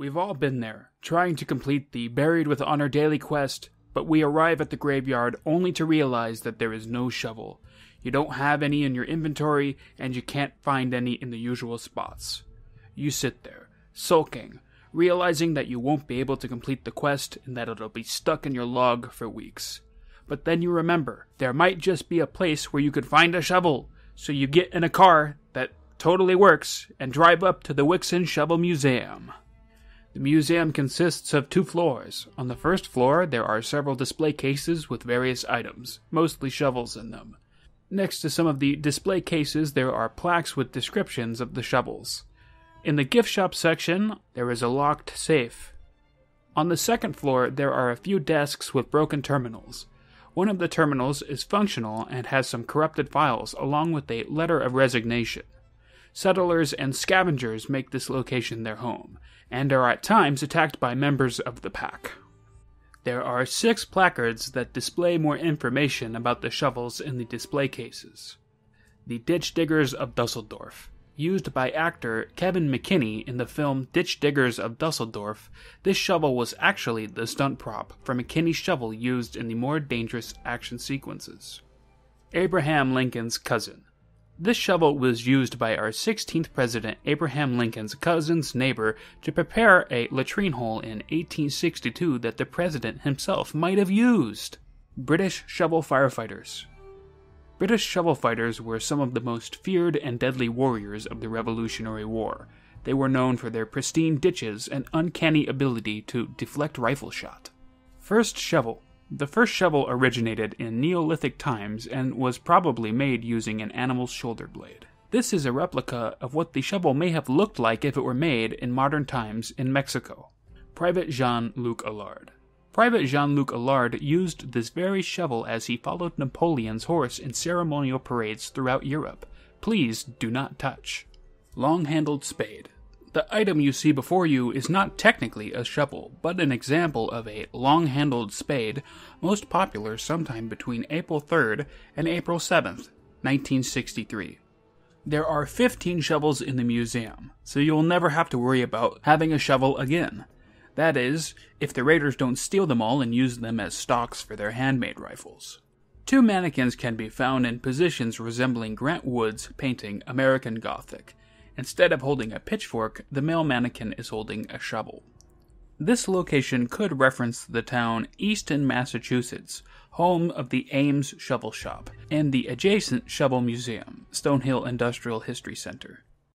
We've all been there, trying to complete the Buried with Honor daily quest, but we arrive at the graveyard only to realize that there is no shovel. You don't have any in your inventory, and you can't find any in the usual spots. You sit there, sulking, realizing that you won't be able to complete the quest and that it'll be stuck in your log for weeks. But then you remember, there might just be a place where you could find a shovel, so you get in a car that totally works and drive up to the Wixen Shovel Museum. The museum consists of two floors. On the first floor, there are several display cases with various items, mostly shovels in them. Next to some of the display cases, there are plaques with descriptions of the shovels. In the gift shop section, there is a locked safe. On the second floor, there are a few desks with broken terminals. One of the terminals is functional and has some corrupted files, along with a letter of resignation settlers and scavengers make this location their home, and are at times attacked by members of the pack. There are six placards that display more information about the shovels in the display cases. The Ditch Diggers of Dusseldorf. Used by actor Kevin McKinney in the film Ditch Diggers of Dusseldorf, this shovel was actually the stunt prop for McKinney's shovel used in the more dangerous action sequences. Abraham Lincoln's cousin. This shovel was used by our 16th president, Abraham Lincoln's cousin's neighbor, to prepare a latrine hole in 1862 that the president himself might have used. British shovel firefighters. British shovel fighters were some of the most feared and deadly warriors of the Revolutionary War. They were known for their pristine ditches and uncanny ability to deflect rifle shot. First shovel, the first shovel originated in Neolithic times and was probably made using an animal's shoulder blade. This is a replica of what the shovel may have looked like if it were made in modern times in Mexico. Private Jean Luc Allard. Private Jean Luc Allard used this very shovel as he followed Napoleon's horse in ceremonial parades throughout Europe. Please do not touch. Long handled spade. The item you see before you is not technically a shovel, but an example of a long handled spade, most popular sometime between April 3rd and April 7th, 1963. There are 15 shovels in the museum, so you'll never have to worry about having a shovel again. That is, if the raiders don't steal them all and use them as stocks for their handmade rifles. Two mannequins can be found in positions resembling Grant Wood's painting American Gothic, Instead of holding a pitchfork, the male mannequin is holding a shovel. This location could reference the town Easton, Massachusetts, home of the Ames Shovel Shop, and the adjacent Shovel Museum, Stonehill Industrial History Center.